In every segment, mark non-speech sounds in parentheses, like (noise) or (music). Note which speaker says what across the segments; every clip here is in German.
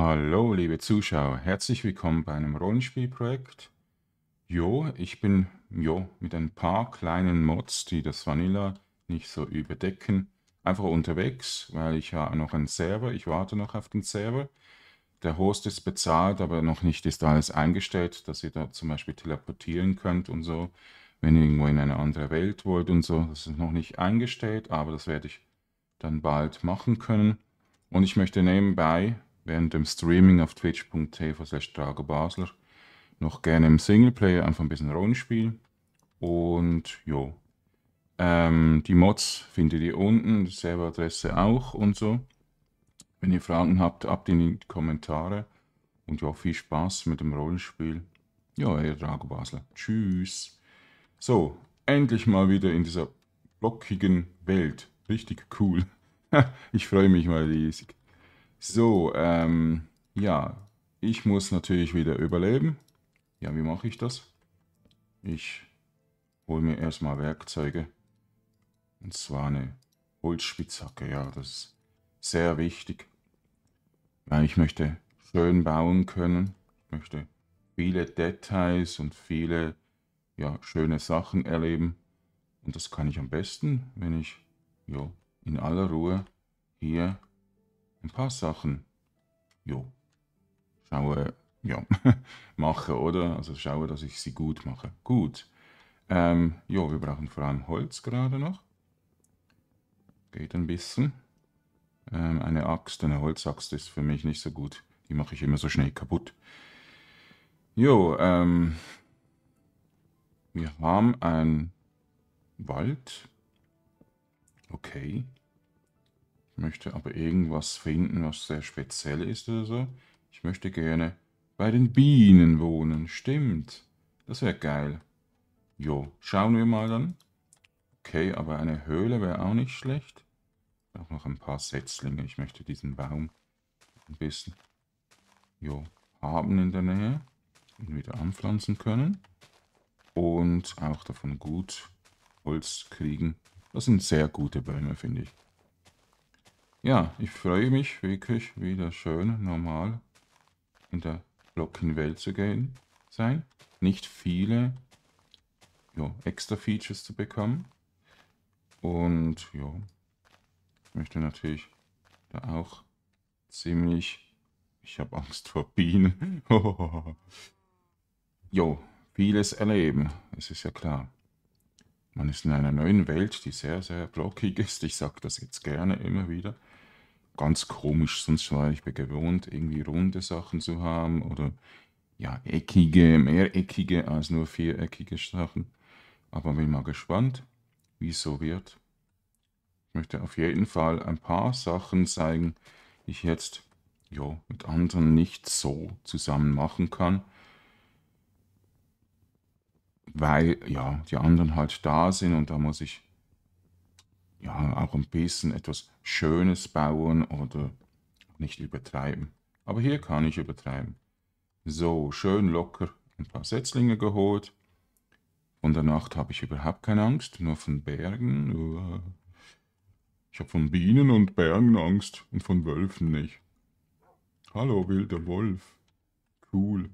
Speaker 1: Hallo, liebe Zuschauer, herzlich willkommen bei einem Rollenspielprojekt. Jo, ich bin jo, mit ein paar kleinen Mods, die das Vanilla nicht so überdecken, einfach unterwegs, weil ich habe noch einen Server, ich warte noch auf den Server. Der Host ist bezahlt, aber noch nicht ist alles eingestellt, dass ihr da zum Beispiel teleportieren könnt und so, wenn ihr irgendwo in eine andere Welt wollt und so. Das ist noch nicht eingestellt, aber das werde ich dann bald machen können. Und ich möchte nebenbei während dem Streaming auf twitch.tv slash Basler noch gerne im Singleplayer einfach ein bisschen Rollenspiel. Und jo. Ähm, die Mods findet ihr unten, die Serveradresse auch und so. Wenn ihr Fragen habt, habt in die Kommentare. Und ja, viel Spaß mit dem Rollenspiel. Ja, ihr Drago Basler. Tschüss. So, endlich mal wieder in dieser blockigen Welt. Richtig cool. (laughs) ich freue mich mal riesig. So, ähm, ja, ich muss natürlich wieder überleben. Ja, wie mache ich das? Ich hole mir erstmal Werkzeuge. Und zwar eine Holzspitzhacke, ja, das ist sehr wichtig. Weil ich möchte schön bauen können. Ich möchte viele Details und viele ja, schöne Sachen erleben. Und das kann ich am besten, wenn ich ja, in aller Ruhe hier ein paar Sachen, jo, schaue, ja, (laughs) mache, oder? Also schaue, dass ich sie gut mache. Gut. Ähm, ja, wir brauchen vor allem Holz gerade noch. Geht ein bisschen. Ähm, eine Axt, eine Holzaxt ist für mich nicht so gut. Die mache ich immer so schnell kaputt. Jo, ähm, wir haben einen Wald. Okay möchte aber irgendwas finden, was sehr speziell ist oder so. Ich möchte gerne bei den Bienen wohnen. Stimmt. Das wäre geil. Jo, schauen wir mal dann. Okay, aber eine Höhle wäre auch nicht schlecht. Auch noch ein paar Setzlinge. Ich möchte diesen Baum ein bisschen jo, haben in der Nähe und wieder anpflanzen können. Und auch davon gut Holz kriegen. Das sind sehr gute Bäume, finde ich. Ja, ich freue mich wirklich wieder schön normal in der Glockenwelt zu gehen sein. Nicht viele ja, extra Features zu bekommen. Und ja, ich möchte natürlich da auch ziemlich. Ich habe Angst vor Bienen. (laughs) jo, vieles erleben. Es ist ja klar. Man ist in einer neuen Welt, die sehr, sehr blockig ist. Ich sage das jetzt gerne immer wieder. Ganz komisch, sonst war ich gewohnt, irgendwie runde Sachen zu haben oder ja, eckige, mehr eckige als nur viereckige Sachen. Aber bin mal gespannt, wie es so wird. Ich möchte auf jeden Fall ein paar Sachen zeigen, die ich jetzt jo, mit anderen nicht so zusammen machen kann weil ja die anderen halt da sind und da muss ich ja auch ein bisschen etwas Schönes bauen oder nicht übertreiben. Aber hier kann ich übertreiben. So, schön locker ein paar Setzlinge geholt. Von der Nacht habe ich überhaupt keine Angst, nur von Bergen. Ich habe von Bienen und Bergen Angst und von Wölfen nicht. Hallo, wilder Wolf. Cool.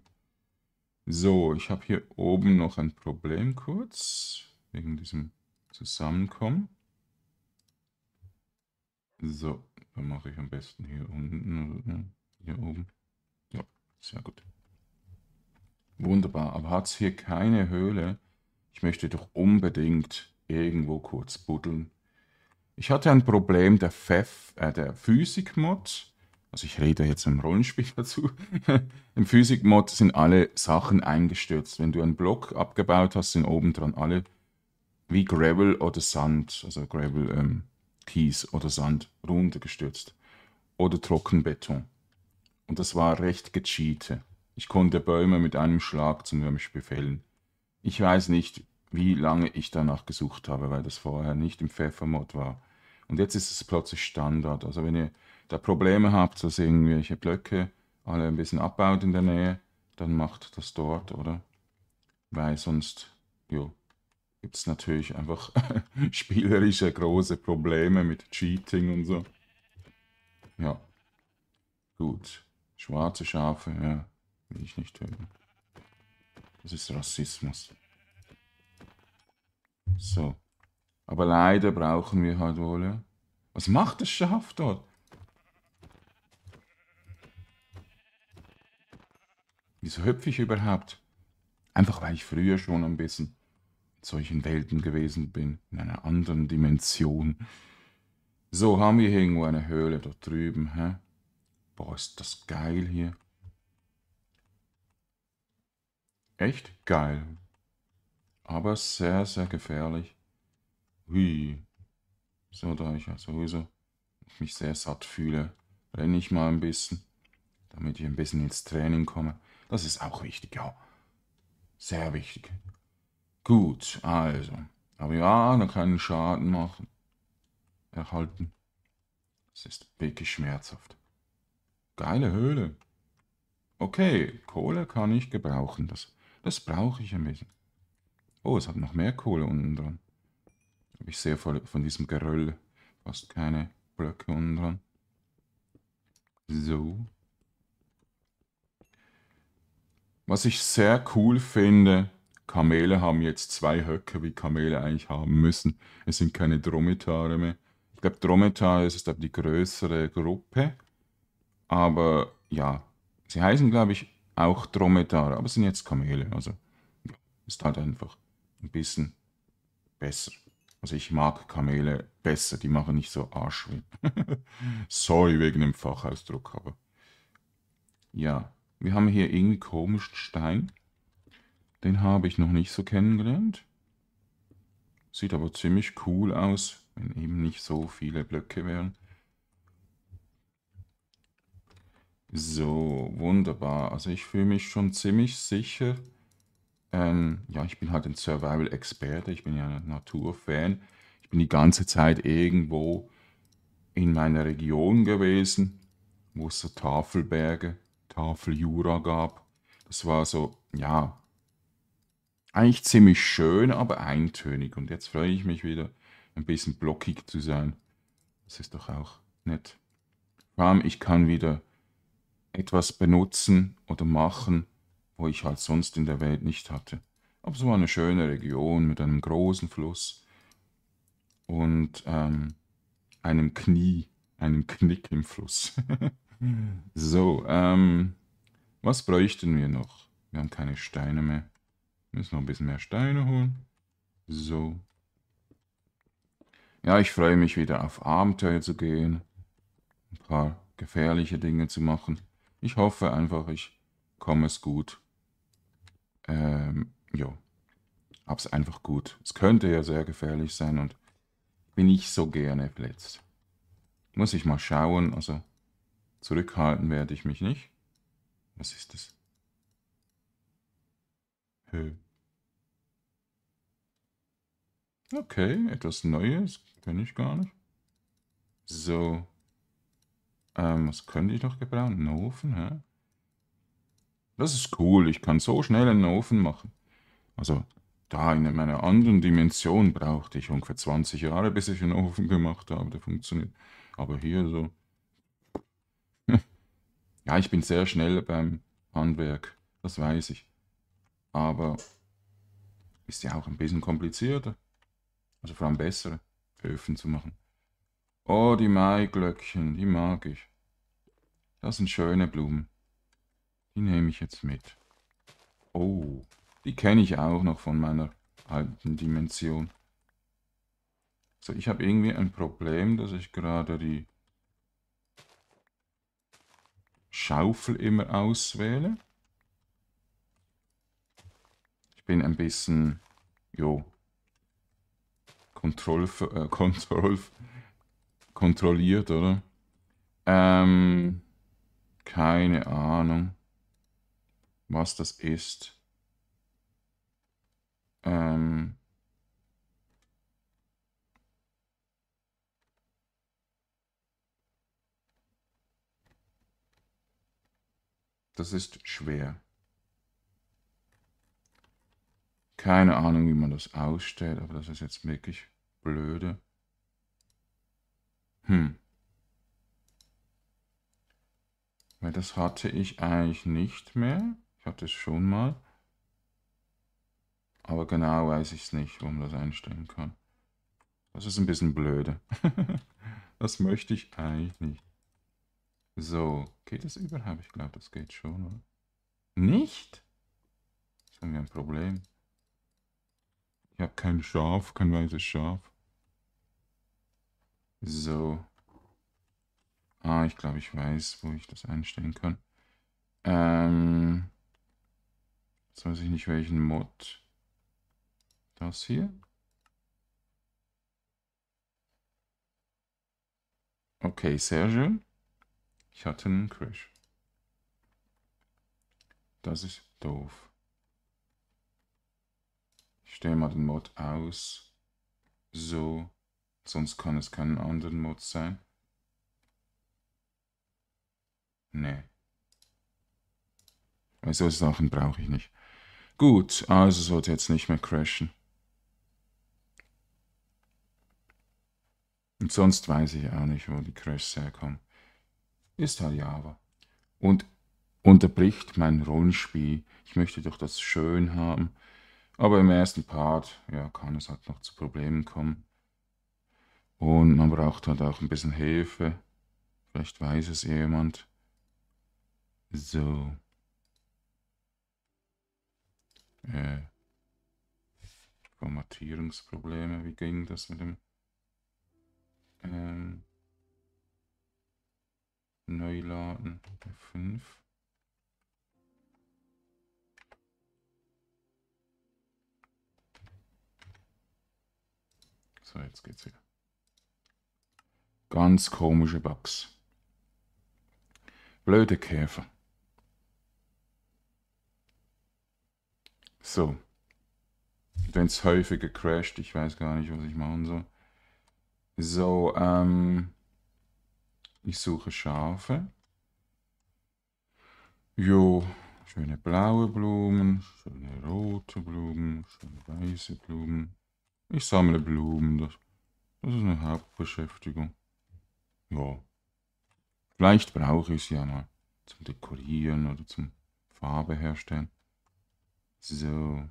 Speaker 1: So, ich habe hier oben noch ein Problem kurz, wegen diesem Zusammenkommen. So, dann mache ich am besten hier unten, äh, hier oben. Ja, sehr gut. Wunderbar, aber hat es hier keine Höhle? Ich möchte doch unbedingt irgendwo kurz buddeln. Ich hatte ein Problem der, äh, der Physik-Mod also ich rede jetzt im Rollenspiel dazu, (laughs) im Physik-Mod sind alle Sachen eingestürzt. Wenn du einen Block abgebaut hast, sind oben dran alle wie Gravel oder Sand, also Gravel, ähm, Kies oder Sand runtergestürzt. Oder Trockenbeton. Und das war recht gecheate. Ich konnte Bäume mit einem Schlag zum Würmisch befällen. Ich weiß nicht, wie lange ich danach gesucht habe, weil das vorher nicht im Pfeffermod war. Und jetzt ist es plötzlich Standard. Also wenn ihr da Probleme habt, dass irgendwelche Blöcke alle ein bisschen abbaut in der Nähe, dann macht das dort, oder? Weil sonst gibt es natürlich einfach (laughs) spielerische große Probleme mit Cheating und so. Ja, gut. Schwarze Schafe, ja, will ich nicht töten. Das ist Rassismus. So. Aber leider brauchen wir halt wohl, ja. Was macht das Schaf dort? Wieso hüpfe ich überhaupt? Einfach weil ich früher schon ein bisschen in solchen Welten gewesen bin, in einer anderen Dimension. So haben wir hier irgendwo eine Höhle da drüben, hä? Boah, ist das geil hier. Echt geil. Aber sehr, sehr gefährlich. Hui. So, da ich ja sowieso mich sehr satt fühle, renne ich mal ein bisschen, damit ich ein bisschen ins Training komme. Das ist auch wichtig, ja. Sehr wichtig. Gut, also. Aber ja, noch keinen Schaden machen. Erhalten. Das ist wirklich schmerzhaft. Geile Höhle. Okay, Kohle kann ich gebrauchen. Das, das brauche ich ein bisschen. Oh, es hat noch mehr Kohle unten dran. Habe ich sehr von, von diesem Geröll fast keine Blöcke unten dran. So. Was ich sehr cool finde, Kamele haben jetzt zwei Höcker, wie Kamele eigentlich haben müssen. Es sind keine Dromedare mehr. Ich glaube, Dromedar ist die größere Gruppe. Aber ja, sie heißen, glaube ich, auch Dromedare, aber sind jetzt Kamele. Also ist halt einfach ein bisschen besser. Also ich mag Kamele besser, die machen nicht so Arschweh. (laughs) Sorry wegen dem Fachausdruck, aber ja, wir haben hier irgendwie komischen Stein. Den habe ich noch nicht so kennengelernt. Sieht aber ziemlich cool aus, wenn eben nicht so viele Blöcke wären. So, wunderbar. Also ich fühle mich schon ziemlich sicher. Ähm, ja, ich bin halt ein Survival-Experte. Ich bin ja ein Naturfan. Ich bin die ganze Zeit irgendwo in meiner Region gewesen. Wo es so Tafelberge Tafel Jura gab. Das war so, ja, eigentlich ziemlich schön, aber eintönig. Und jetzt freue ich mich wieder, ein bisschen blockig zu sein. Das ist doch auch nett. Vor allem, ich kann wieder etwas benutzen oder machen, wo ich halt sonst in der Welt nicht hatte. Aber es war eine schöne Region mit einem großen Fluss und ähm, einem Knie, einem Knick im Fluss. (laughs) So, ähm, was bräuchten wir noch? Wir haben keine Steine mehr. Müssen noch ein bisschen mehr Steine holen. So. Ja, ich freue mich wieder auf Abenteuer zu gehen. Ein paar gefährliche Dinge zu machen. Ich hoffe einfach, ich komme es gut. Ähm, jo. Hab's einfach gut. Es könnte ja sehr gefährlich sein und bin ich so gerne verletzt. Muss ich mal schauen, also Zurückhalten werde ich mich nicht. Was ist das? Hö. Okay, etwas Neues. Kenne ich gar nicht. So. Ähm, was könnte ich noch gebrauchen? Einen Ofen, hä? Das ist cool. Ich kann so schnell einen Ofen machen. Also, da in meiner anderen Dimension brauchte ich ungefähr 20 Jahre, bis ich einen Ofen gemacht habe. Der funktioniert. Aber hier so ja, ich bin sehr schnell beim Handwerk, das weiß ich. Aber ist ja auch ein bisschen komplizierter. Also vor allem bessere Öfen zu machen. Oh, die Maiglöckchen, die mag ich. Das sind schöne Blumen. Die nehme ich jetzt mit. Oh, die kenne ich auch noch von meiner alten Dimension. So, ich habe irgendwie ein Problem, dass ich gerade die Schaufel immer auswähle. Ich bin ein bisschen, jo, Kontroll, äh, Kontroll, kontrolliert, oder? Ähm, keine Ahnung, was das ist. Das ist schwer. Keine Ahnung, wie man das ausstellt, aber das ist jetzt wirklich blöde. Hm. Weil das hatte ich eigentlich nicht mehr. Ich hatte es schon mal. Aber genau weiß ich es nicht, wo man das einstellen kann. Das ist ein bisschen blöde. (laughs) das möchte ich eigentlich nicht. So, geht das überhaupt? Ich glaube, das geht schon, oder? Nicht? Jetzt haben wir ein Problem. Ich habe kein Schaf, kein weißes Schaf. So. Ah, ich glaube, ich weiß, wo ich das einstellen kann. Ähm, jetzt weiß ich nicht, welchen Mod. Das hier. Okay, sehr schön. Ich hatte einen Crash. Das ist doof. Ich stelle mal den Mod aus. So. Sonst kann es keinen anderen Mod sein. Nee. Weil solche Sachen brauche ich nicht. Gut, also sollte jetzt nicht mehr crashen. Und sonst weiß ich auch nicht, wo die Crashs herkommen. Ist er halt Java Und unterbricht mein Rollenspiel. Ich möchte doch das schön haben. Aber im ersten Part ja, kann es halt noch zu Problemen kommen. Und man braucht halt auch ein bisschen Hilfe. Vielleicht weiß es jemand. So. Äh. Formatierungsprobleme, wie ging das mit dem? Ähm. Neuladen. F5. So, jetzt geht's wieder. Ganz komische Bugs. Blöde Käfer. So. Wenn es häufiger crasht, ich weiß gar nicht, was ich machen soll. So, ähm, ich suche Schafe. Jo, schöne blaue Blumen, schöne rote Blumen, schöne weiße Blumen. Ich sammle Blumen, das, das ist eine Hauptbeschäftigung. Ja, vielleicht brauche ich sie ja mal zum Dekorieren oder zum Farbe herstellen. So.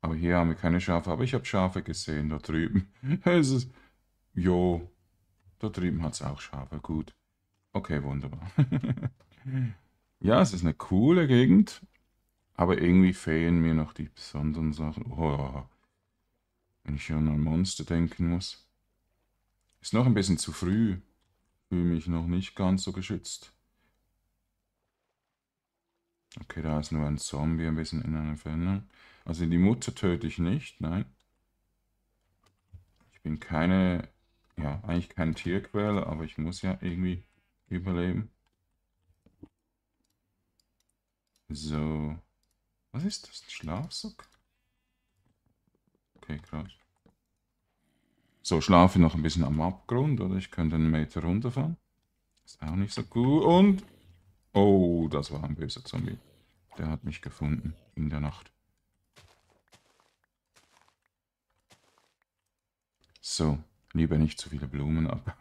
Speaker 1: Aber hier haben wir keine Schafe, aber ich habe Schafe gesehen da drüben. (laughs) es ist, jo, da drüben hat es auch Schafe, gut. Okay, wunderbar. (laughs) ja, es ist eine coole Gegend, aber irgendwie fehlen mir noch die besonderen Sachen. Oh, wenn ich schon an Monster denken muss. Ist noch ein bisschen zu früh. Fühle mich noch nicht ganz so geschützt. Okay, da ist nur ein Zombie ein bisschen in einer Ferne. Also die Mutter töte ich nicht, nein. Ich bin keine ja, eigentlich keine Tierquelle, aber ich muss ja irgendwie überleben. So. Was ist das? Ein Schlafsack? Okay, krass. So, schlafe noch ein bisschen am Abgrund, oder? Ich könnte einen Meter runterfahren. Ist auch nicht so gut. Und... Oh, das war ein böser Zombie. Der hat mich gefunden in der Nacht. So. Lieber nicht zu viele Blumen ab.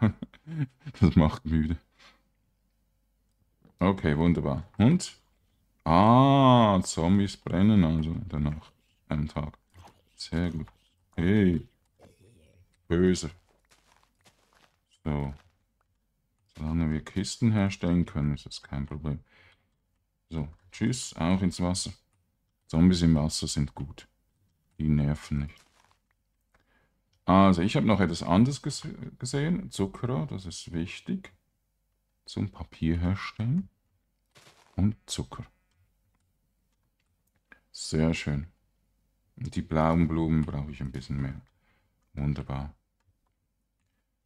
Speaker 1: (laughs) das macht müde. Okay, wunderbar. Und? Ah, Zombies brennen also danach. Einen Tag. Sehr gut. Hey. Böse. So. Solange wir Kisten herstellen können, ist das kein Problem. So, tschüss, auch ins Wasser. Zombies im Wasser sind gut. Die nerven nicht. Also, ich habe noch etwas anderes gese gesehen. Zuckerrohr, das ist wichtig. Zum Papier herstellen. Und Zucker. Sehr schön. Und Die blauen Blumen brauche ich ein bisschen mehr. Wunderbar.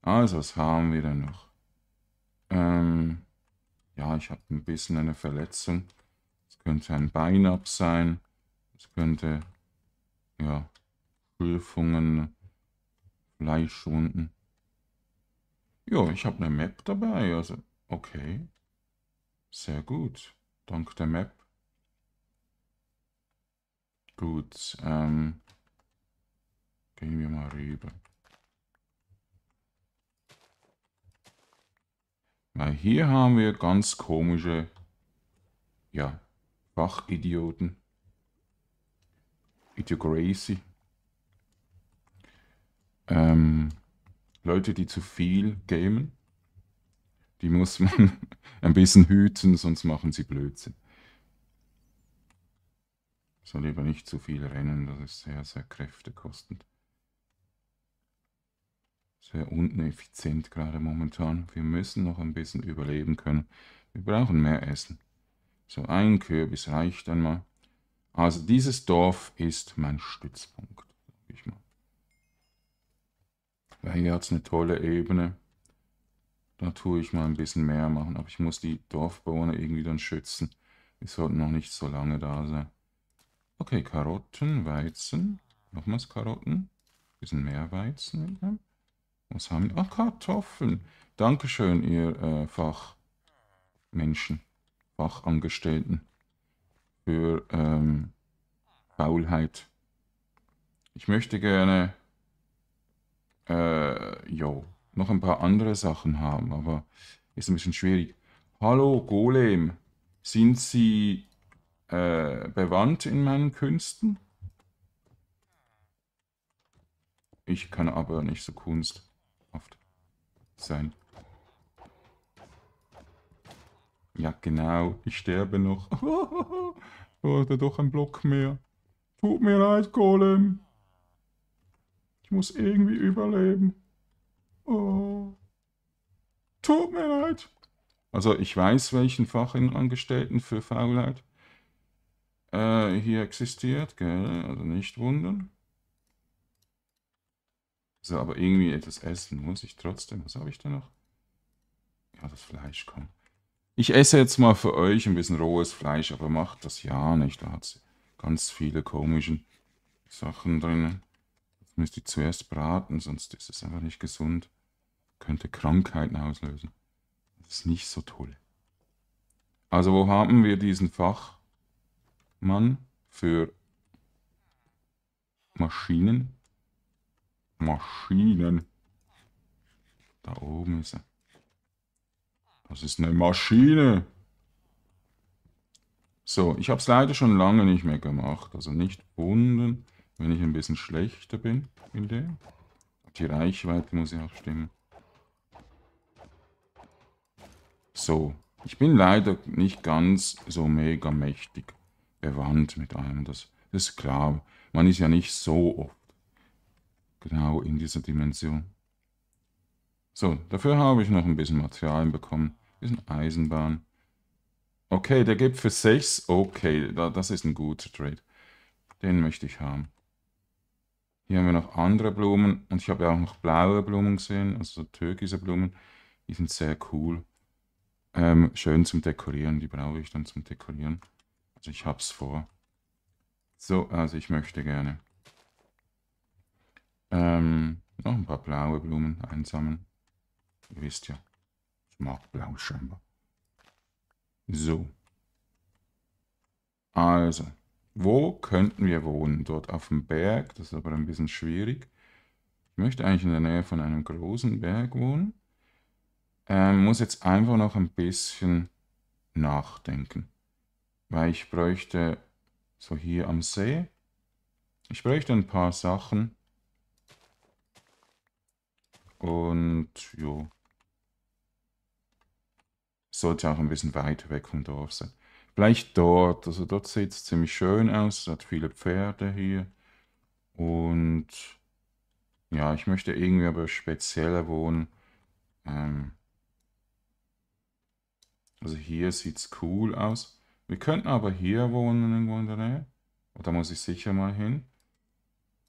Speaker 1: Also, was haben wir denn noch? Ähm, ja, ich habe ein bisschen eine Verletzung. Es könnte ein Bein ab sein. Es könnte, ja, Prüfungen Fleisch Ja, ich habe eine Map dabei, also okay. Sehr gut, dank der Map. Gut, ähm, gehen wir mal rüber. Weil hier haben wir ganz komische, ja, Fachidioten. Idiocracy ähm, Leute, die zu viel gamen, die muss man (laughs) ein bisschen hüten, sonst machen sie Blödsinn. So lieber nicht zu viel rennen, das ist sehr, sehr kräftekostend. Sehr uneffizient gerade momentan. Wir müssen noch ein bisschen überleben können. Wir brauchen mehr Essen. So ein Kürbis reicht einmal. Also dieses Dorf ist mein Stützpunkt, ich mal. Ja, hier hat es eine tolle Ebene. Da tue ich mal ein bisschen mehr machen. Aber ich muss die Dorfbewohner irgendwie dann schützen. Die sollten noch nicht so lange da sein. Okay, Karotten, Weizen. Nochmals Karotten. Ein bisschen mehr Weizen. Was haben wir? Ah, Kartoffeln. Dankeschön, ihr äh, Fachmenschen. Fachangestellten. Für ähm, Faulheit. Ich möchte gerne äh, jo, noch ein paar andere Sachen haben, aber ist ein bisschen schwierig. Hallo Golem, sind Sie äh, bewandt in meinen Künsten? Ich kann aber nicht so kunsthaft sein. Ja, genau. Ich sterbe noch. (laughs) du hast doch ein Block mehr. Tut mir leid, Golem muss irgendwie überleben. Oh. Tut mir leid. Also ich weiß, welchen Fachangestellten für Faulheit äh, hier existiert, gell? Also nicht wundern. So, aber irgendwie etwas essen muss ich trotzdem. Was habe ich da noch? Ja, das Fleisch, komm. Ich esse jetzt mal für euch ein bisschen rohes Fleisch, aber macht das ja nicht. Da hat es ganz viele komische Sachen drinnen. Jetzt müsst zuerst braten, sonst ist es einfach nicht gesund. Könnte Krankheiten auslösen. Das ist nicht so toll. Also wo haben wir diesen Fachmann für Maschinen? Maschinen. Da oben ist er. Das ist eine Maschine. So, ich habe es leider schon lange nicht mehr gemacht. Also nicht wundern wenn ich ein bisschen schlechter bin in dem. Die Reichweite muss ich auch stimmen. So, ich bin leider nicht ganz so mega mächtig bewandt mit allem. Das, das ist klar, man ist ja nicht so oft genau in dieser Dimension. So, dafür habe ich noch ein bisschen Materialien bekommen. Ein bisschen Eisenbahn. Okay, der gibt für 6. Okay, das ist ein guter Trade. Den möchte ich haben. Hier haben wir noch andere Blumen und ich habe ja auch noch blaue Blumen gesehen, also türkise Blumen. Die sind sehr cool. Ähm, schön zum Dekorieren, die brauche ich dann zum Dekorieren. Also ich habe es vor. So, also ich möchte gerne ähm, noch ein paar blaue Blumen einsammeln. Ihr wisst ja, ich mag blau scheinbar. So. Also. Wo könnten wir wohnen? Dort auf dem Berg, das ist aber ein bisschen schwierig. Ich möchte eigentlich in der Nähe von einem großen Berg wohnen. Ähm, muss jetzt einfach noch ein bisschen nachdenken. Weil ich bräuchte so hier am See. Ich bräuchte ein paar Sachen. Und jo. Sollte auch ein bisschen weit weg vom Dorf sein. Vielleicht dort, also dort sieht es ziemlich schön aus, hat viele Pferde hier. Und ja, ich möchte irgendwie aber spezieller wohnen. Ähm also hier sieht es cool aus. Wir könnten aber hier wohnen irgendwo in der Nähe. Oh, da muss ich sicher mal hin.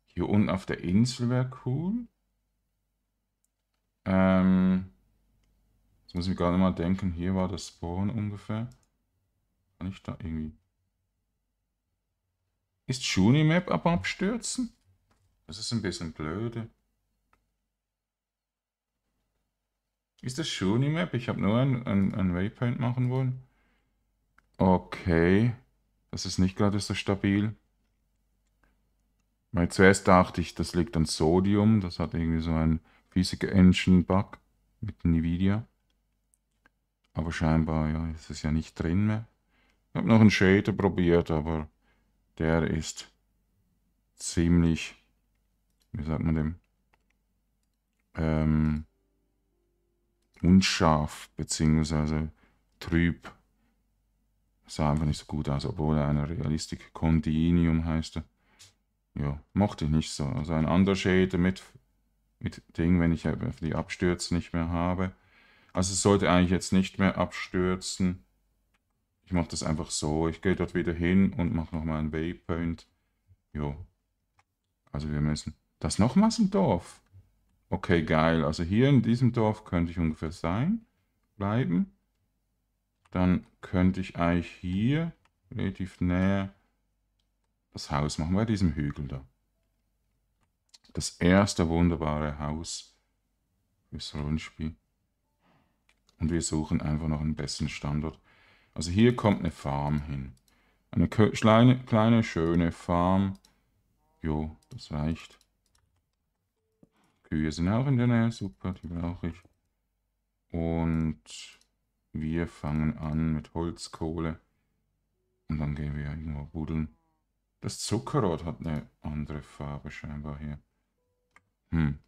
Speaker 1: Hier unten auf der Insel wäre cool. Ähm, jetzt muss ich mir gerade mal denken, hier war der Spawn ungefähr. Kann ich da irgendwie... Ist Junimap aber abstürzen? Das ist ein bisschen blöde. Ist das Junimap? Ich habe nur ein, ein, Waypoint machen wollen. Okay. Das ist nicht gerade so stabil. Weil zuerst dachte ich, das liegt an Sodium. Das hat irgendwie so einen riesigen Engine-Bug mit Nvidia. Aber scheinbar ja, ist es ja nicht drin mehr. Ich habe noch einen Shader probiert, aber der ist ziemlich, wie sagt man dem, ähm, unscharf bzw. trüb. Sah einfach nicht so gut aus, obwohl er eine Realistik Continuum heißt. Ja, mochte ich nicht so. Also ein anderer Shader mit, mit Ding, wenn ich äh, die Abstürze nicht mehr habe. Also es sollte eigentlich jetzt nicht mehr abstürzen. Ich mache das einfach so. Ich gehe dort wieder hin und mache nochmal einen Waypoint. Jo. Also wir müssen... Das nochmals ein Dorf. Okay, geil. Also hier in diesem Dorf könnte ich ungefähr sein. Bleiben. Dann könnte ich eigentlich hier relativ näher das Haus machen. Bei diesem Hügel da. Das erste wunderbare Haus fürs Rollenspiel. Und wir suchen einfach noch einen besseren Standort. Also hier kommt eine Farm hin. Eine kleine, kleine schöne Farm. Jo, das reicht. Kühe sind auch in der Nähe, super, die brauche ich. Und wir fangen an mit Holzkohle. Und dann gehen wir irgendwo buddeln. Das Zuckerrohr hat eine andere Farbe scheinbar hier. Hm.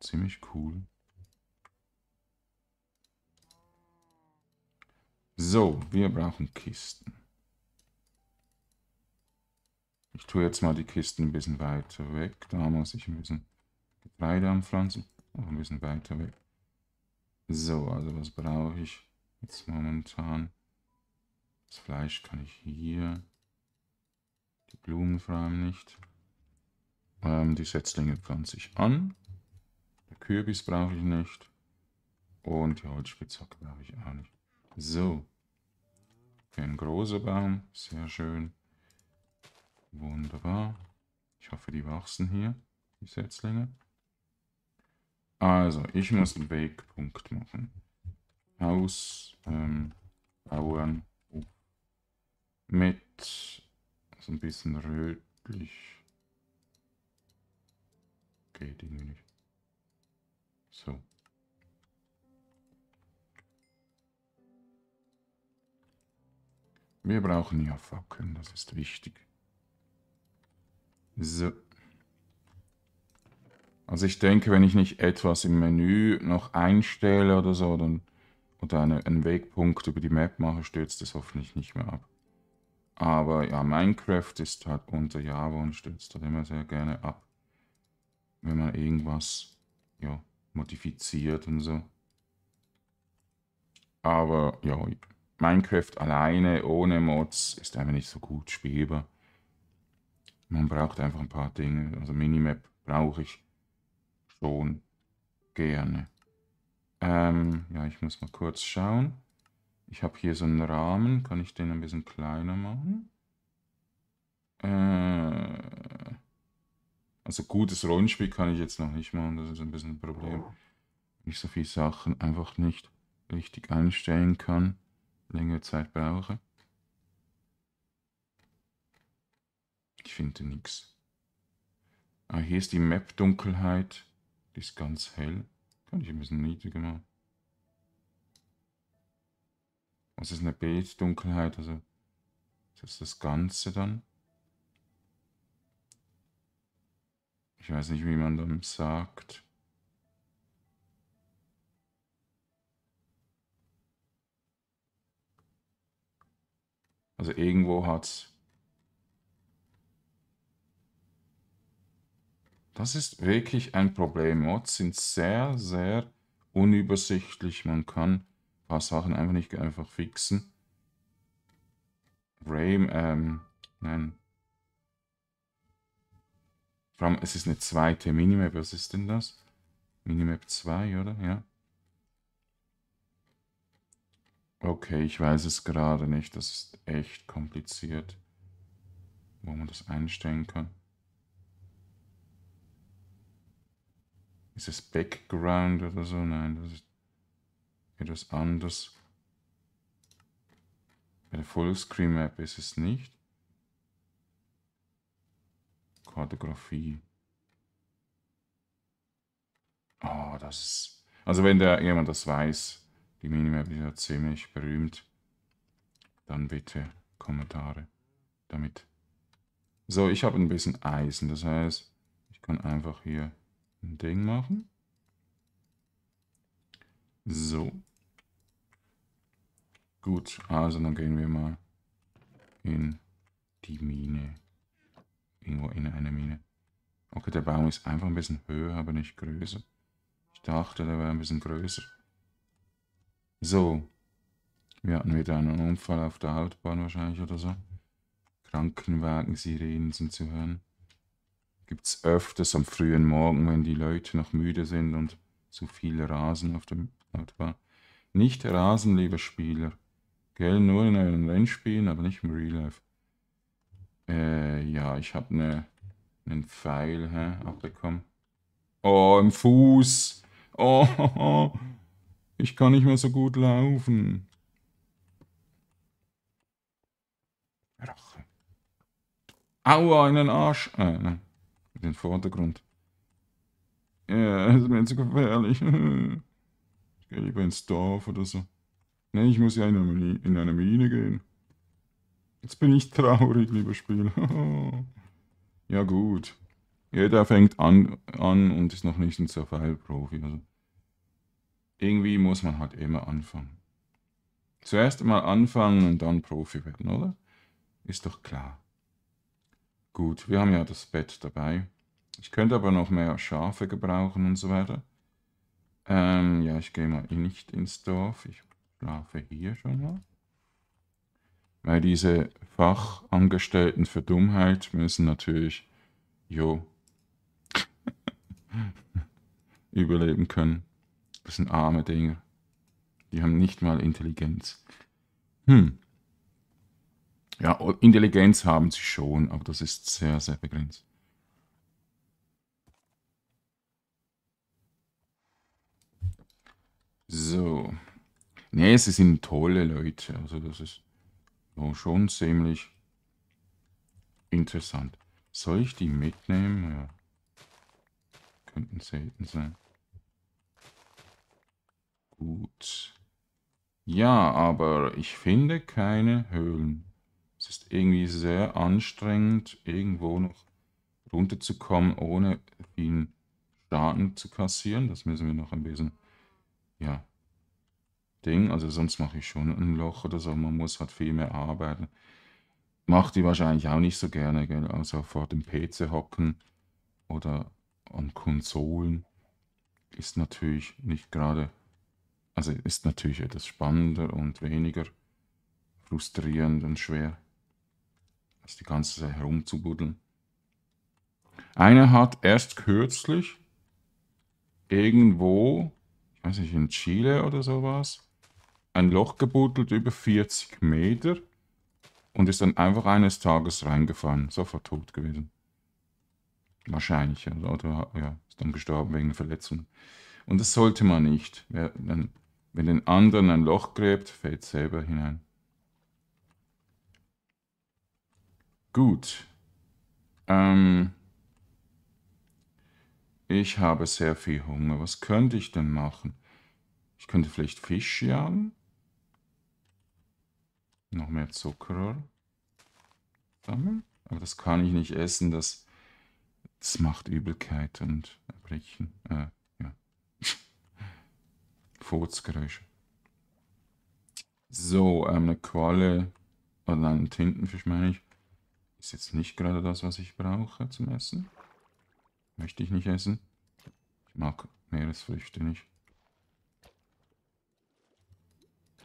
Speaker 1: Ziemlich cool. So, wir brauchen Kisten. Ich tue jetzt mal die Kisten ein bisschen weiter weg. Da muss ich ein bisschen Getreide anpflanzen. Auch ein bisschen weiter weg. So, also was brauche ich jetzt momentan? Das Fleisch kann ich hier. Die Blumen vor allem nicht. Ähm, die Setzlinge pflanze ich an. Der Kürbis brauche ich nicht. Und die Holzspitzhacke brauche ich auch nicht. So. Ein großer Baum. Sehr schön. Wunderbar. Ich hoffe, die wachsen hier, die Setzlinge. Also, ich muss einen Wegpunkt machen. Haus, ähm, Bauern, oh. mit so ein bisschen rötlich. Geht irgendwie nicht. So. Wir brauchen ja Fackeln, das ist wichtig. So. Also ich denke, wenn ich nicht etwas im Menü noch einstelle oder so, dann oder eine, einen Wegpunkt über die Map mache, stürzt es hoffentlich nicht mehr ab. Aber ja, Minecraft ist halt unter Java und stürzt halt immer sehr gerne ab, wenn man irgendwas ja, modifiziert und so. Aber ja, ich Minecraft alleine, ohne Mods, ist einfach nicht so gut spielbar. Man braucht einfach ein paar Dinge. Also Minimap brauche ich schon gerne. Ähm, ja, ich muss mal kurz schauen. Ich habe hier so einen Rahmen. Kann ich den ein bisschen kleiner machen? Äh, also gutes Rollenspiel kann ich jetzt noch nicht machen. Das ist ein bisschen ein Problem. Nicht so viele Sachen einfach nicht richtig einstellen kann längere Zeit brauche. Ich finde nichts. Ah, hier ist die Map-Dunkelheit. Die ist ganz hell. Kann ich ein bisschen niedriger machen. Was ist eine Beet-Dunkelheit? Also, das ist das Ganze dann. Ich weiß nicht, wie man dann sagt. Also irgendwo hat's. Das ist wirklich ein Problem. Mods sind sehr, sehr unübersichtlich. Man kann ein paar Sachen einfach nicht einfach fixen. Rame, ähm, nein. Vor allem, es ist eine zweite Minimap. Was ist denn das? Minimap 2, oder? Ja. Okay, ich weiß es gerade nicht. Das ist echt kompliziert, wo man das einstellen kann. Ist es Background oder so? Nein, das ist etwas anderes. Bei der Fullscreen Map ist es nicht. Kartografie. Oh, das ist. Also wenn da jemand das weiß, die Minimap ist ja ziemlich berühmt. Dann bitte Kommentare damit. So, ich habe ein bisschen Eisen. Das heißt, ich kann einfach hier ein Ding machen. So. Gut, also dann gehen wir mal in die Mine. Irgendwo in eine Mine. Okay, der Baum ist einfach ein bisschen höher, aber nicht größer. Ich dachte, der wäre ein bisschen größer. So. Wir hatten wieder einen Unfall auf der Autobahn wahrscheinlich oder so. Krankenwagen, Sirenen sind zu hören. Gibt es öfters am frühen Morgen, wenn die Leute noch müde sind und zu viel rasen auf der Autobahn. Nicht rasen, lieber Spieler. Gell, nur in euren Rennspielen, aber nicht im Real Life. Äh, ja, ich habe ne, einen Pfeil hä, abbekommen. Oh, im Fuß. Oh, oh, (laughs) oh. Ich kann nicht mehr so gut laufen. Rache. Aua, einen Arsch. Äh, nein. Den Vordergrund. Ja, das ist mir zu gefährlich. (laughs) Ich gehe lieber ins Dorf oder so. Nee, ich muss ja in eine, Mine, in eine Mine gehen. Jetzt bin ich traurig, lieber Spiel. (laughs) ja gut. Jeder fängt an, an und ist noch nicht ein Survival-Profi. Also irgendwie muss man halt immer anfangen. Zuerst mal anfangen und dann Profi werden, oder? Ist doch klar. Gut, wir haben ja das Bett dabei. Ich könnte aber noch mehr Schafe gebrauchen und so weiter. Ähm, ja, ich gehe mal nicht ins Dorf. Ich schlafe hier schon mal. Weil diese Fachangestellten für Dummheit müssen natürlich, jo, (laughs) überleben können. Das sind arme Dinger. Die haben nicht mal Intelligenz. Hm. Ja, Intelligenz haben sie schon, aber das ist sehr, sehr begrenzt. So. Ne, sie sind tolle Leute. Also das ist schon ziemlich interessant. Soll ich die mitnehmen? Ja. Könnten selten sein. Gut. Ja, aber ich finde keine Höhlen. Es ist irgendwie sehr anstrengend, irgendwo noch runterzukommen, ohne ihn Schaden zu kassieren. Das müssen wir noch ein bisschen, ja, Ding. Also sonst mache ich schon ein Loch oder so. Man muss halt viel mehr arbeiten. Macht die wahrscheinlich auch nicht so gerne, gell? Also vor dem PC hocken oder an Konsolen ist natürlich nicht gerade also ist natürlich etwas spannender und weniger frustrierend und schwer, als die ganze Zeit herumzubuddeln. Einer hat erst kürzlich irgendwo, ich weiß nicht, in Chile oder sowas, ein Loch gebuddelt über 40 Meter und ist dann einfach eines Tages reingefallen, sofort tot gewesen. Wahrscheinlich, oder, oder ja, ist dann gestorben wegen Verletzungen. Und das sollte man nicht. Wer, dann wenn den anderen ein Loch gräbt, fällt selber hinein. Gut. Ähm, ich habe sehr viel Hunger. Was könnte ich denn machen? Ich könnte vielleicht Fisch jagen. Noch mehr Zuckerrohr sammeln. Aber das kann ich nicht essen. Das, das macht Übelkeit und Erbrechen. Äh, Furzgeräusche. So, ähm, eine Qualle oder einen Tintenfisch meine ich. Ist jetzt nicht gerade das, was ich brauche zum Essen. Möchte ich nicht essen. Ich mag Meeresfrüchte nicht.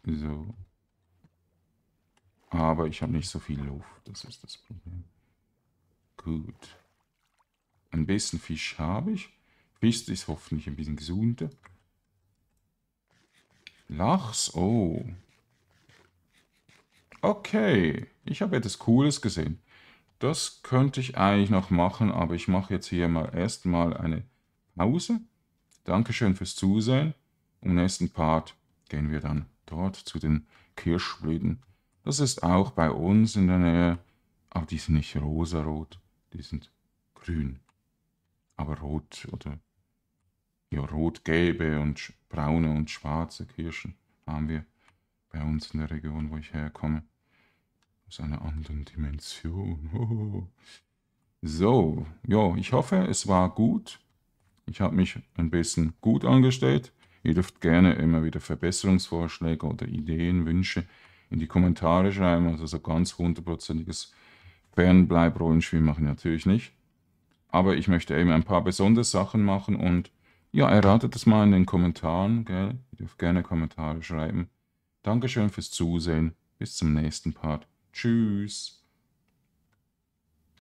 Speaker 1: So. Aber ich habe nicht so viel Luft. Das ist das Problem. Gut. Ein bisschen Fisch habe ich. Fisch ist hoffentlich ein bisschen gesunder. Lachs, oh. Okay, ich habe etwas Cooles gesehen. Das könnte ich eigentlich noch machen, aber ich mache jetzt hier mal erstmal eine Pause. Dankeschön fürs Zusehen. Im nächsten Part gehen wir dann dort zu den Kirschblüten. Das ist auch bei uns in der Nähe, aber die sind nicht rosarot, die sind grün, aber rot oder ja, rot-gelbe und braune und schwarze Kirschen haben wir bei uns in der Region, wo ich herkomme. Aus einer anderen Dimension. Oh. (laughs) So, ja, ich hoffe, es war gut. Ich habe mich ein bisschen gut angestellt. Ihr dürft gerne immer wieder Verbesserungsvorschläge oder Ideen, Wünsche in die Kommentare schreiben. Also so ganz hundertprozentiges Fernbleib-Rollenspiel machen natürlich nicht. Aber ich möchte eben ein paar besondere Sachen machen und ja, erratet es mal in den Kommentaren, gell? Ihr dürft gerne Kommentare schreiben. Dankeschön fürs Zusehen. Bis zum nächsten Part. Tschüss.